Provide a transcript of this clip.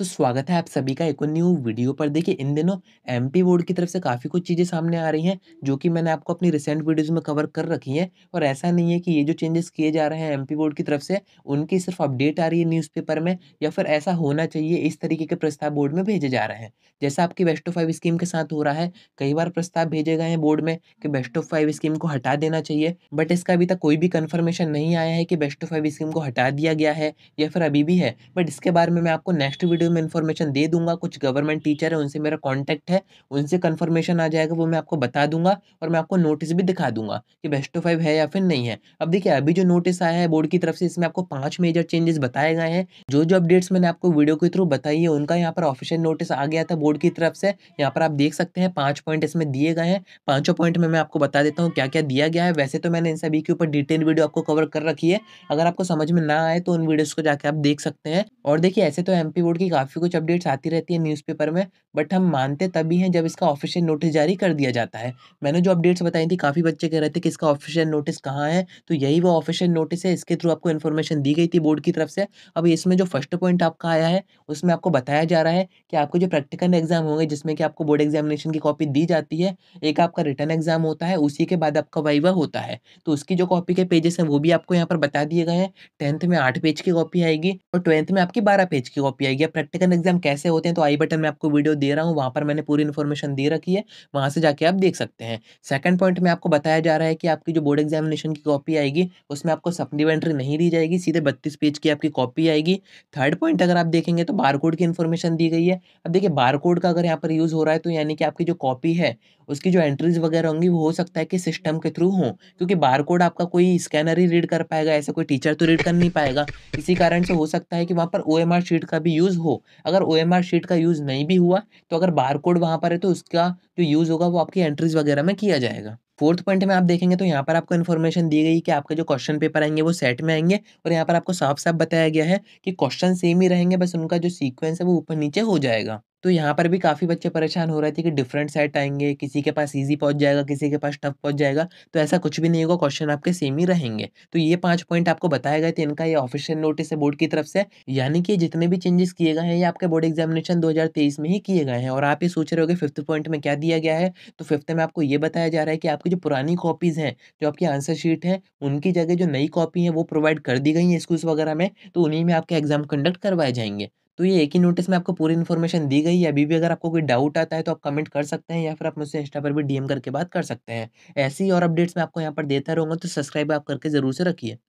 तो स्वागत है आप सभी का एक और न्यू वीडियो पर देखिए इन दिनों एमपी बोर्ड की तरफ से काफ़ी कुछ चीज़ें सामने आ रही हैं जो कि मैंने आपको अपनी रिसेंट वीडियोस में कवर कर रखी हैं और ऐसा नहीं है कि ये जो चेंजेस किए जा रहे हैं एमपी बोर्ड की तरफ से उनकी सिर्फ अपडेट आ रही है न्यूज़पेपर में या फिर ऐसा होना चाहिए इस तरीके के प्रस्ताव बोर्ड में भेजे जा रहे हैं जैसा आपकी बेस्ट ऑफ फाइव स्कीम के साथ हो रहा है कई बार प्रस्ताव भेजे गए हैं बोर्ड में कि बेस्ट ऑफ फाइव स्कीम को हटा देना चाहिए बट इसका अभी तक कोई भी कन्फर्मेशन नहीं आया है कि बेस्ट ऑफ फाइव स्कीम को हटा दिया गया है या फिर अभी भी है बट इसके बारे में मैं आपको नेक्स्ट वीडियो में इन्फॉर्मेशन दे दूंगा कुछ गवर्नमेंट टीचर है उनसे मेरा कॉन्टैक्ट है उनसे कन्फर्मेशन आ जाएगा वो मैं आपको बता दूंगा और मैं आपको नोटिस भी दिखा दूंगा कि बेस्ट ऑफ फाइव है या फिर नहीं है अब देखिए अभी जो नोटिस आया है बोर्ड की तरफ से इसमें आपको पाँच मेजर चेंजेस बताए गए हैं जो जो अपडेट्स मैंने आपको वीडियो के थ्रू बताई है उनका यहाँ पर ऑफिशियल नोटिस आ गया था बोर्ड की तरफ से यहाँ पर आप देख सकते हैं पाँच पॉइंट इसमें दिए गए हैं पाँचों पॉइंट में मैं आपको बता देता हूँ क्या क्या दिया गया है वैसे तो मैंने इन सभी के ऊपर डिटेल वीडियो आपको कवर कर रखी है अगर आपको समझ में ना आए तो उन वीडियोज़ को जाके आप देख सकते हैं और देखिए ऐसे तो एमपी बोर्ड की काफ़ी कुछ अपडेट्स आती रहती है न्यूज़पेपर में बट हम मानते तभी हैं जब इसका ऑफिशियल नोटिस जारी कर दिया जाता है मैंने जो अपडेट्स बताई थी काफ़ी बच्चे कह रहे थे कि इसका ऑफिशियल नोटिस कहाँ है तो यही वो ऑफिशियल नोटिस है इसके थ्रू आपको इन्फॉर्मेशन दी गई थी बोर्ड की तरफ से अब इसमें जो फर्स्ट पॉइंट आपका आया है उसमें आपको बताया जा रहा है कि आपको जो प्रैक्टिकल एग्जाम होंगे जिसमें कि आपको बोर्ड एग्जामिनेशन की कॉपी दी जाती है एक आपका रिटर्न एग्जाम होता है उसी के बाद आपका वाइवा होता है तो उसकी जो कॉपी के पेजेस हैं वो भी आपको यहाँ पर बता दिए गए हैं टेंथ में आठ पेज की कॉपी आएगी और ट्वेल्थ में आपकी बारह पेज की कॉपी आएगी प्रैक्टिकल एग्जाम कैसे होते हैं तो आई बटन में आपको वीडियो दे रहा हूँ वहाँ पर मैंने पूरी इन्फॉर्मेशन दे रखी है वहाँ से जाके आप देख सकते हैं सेकंड पॉइंट में आपको बताया जा रहा है कि आपकी जो बोर्ड एग्जामिनेशन की कॉपी आएगी उसमें आपको सप्लीमेंट्री नहीं दी जाएगी सीधे बत्तीस पेज की आपकी कॉपी आएगी थर्ड पॉइंट अगर आप देखेंगे तो बार की इन्फॉर्मेशन दी गई है अब देखिए बार का अगर यहाँ पर यूज़ हो रहा है तो यानी कि आपकी जो कॉपी है उसकी जो एंट्रीज वगैरह होंगी वो हो सकता है कि सिस्टम के थ्रू हो क्योंकि बारकोड आपका कोई स्कैनर ही रीड कर पाएगा ऐसा कोई टीचर तो रीड कर नहीं पाएगा इसी कारण से हो सकता है कि वहाँ पर ओ शीट का भी यूज़ हो हो अगर ओ शीट का यूज़ नहीं भी हुआ तो अगर बार कोड वहाँ पर है तो उसका जो यूज़ होगा वो आपकी एंट्रीज वगैरह में किया जाएगा फोर्थ पॉइंट में आप देखेंगे तो यहाँ पर आपको इन्फॉर्मेशन दी गई कि आपके जो क्वेश्चन पेपर आएंगे वो सेट में आएंगे और यहाँ पर आपको साफ साफ बताया गया है कि क्वेश्चन सेम ही रहेंगे बस उनका जो सीक्वेंस है वो ऊपर नीचे हो जाएगा तो यहाँ पर भी काफ़ी बच्चे परेशान हो रहे थे कि डिफरेंट सेट आएंगे किसी के पास ईजी पहुँच जाएगा किसी के पास टफ पहुँच जाएगा तो ऐसा कुछ भी नहीं होगा क्वेश्चन आपके सेम ही रहेंगे तो ये पाँच पॉइंट आपको बताए गए थे इनका ये ऑफिशियल नोटिस है बोर्ड की तरफ से यानी कि जितने भी चेंजेस किए गए हैं ये आपके बोर्ड एग्जामिनेशन दो में ही किए गए हैं और आप ये सोच रहे हो कि फिफ्थ पॉइंट में क्या दिया गया है तो फिफ्थ में आपको ये बताया जा रहा है कि आपकी जो पुरानी कॉपीज़ हैं जो आपकी आंसर शीट है उनकी जगह जो नई कॉपी है वो प्रोवाइड कर दी गई हैं स्कूल्स वगैरह में तो उन्हीं में आपके एग्जाम कंडक्ट करवाए जाएंगे तो ये एक ही नोटिस में आपको पूरी इन्फॉर्मेशन दी गई है अभी भी अगर आपको कोई डाउट आता है तो आप कमेंट कर सकते हैं या फिर आप मुझसे इंस्टा पर भी डीएम करके बात कर सकते हैं ऐसी और अपडेट्स मैं आपको यहाँ पर देता रहूँगा तो सब्सक्राइब आप करके ज़रूर से रखिए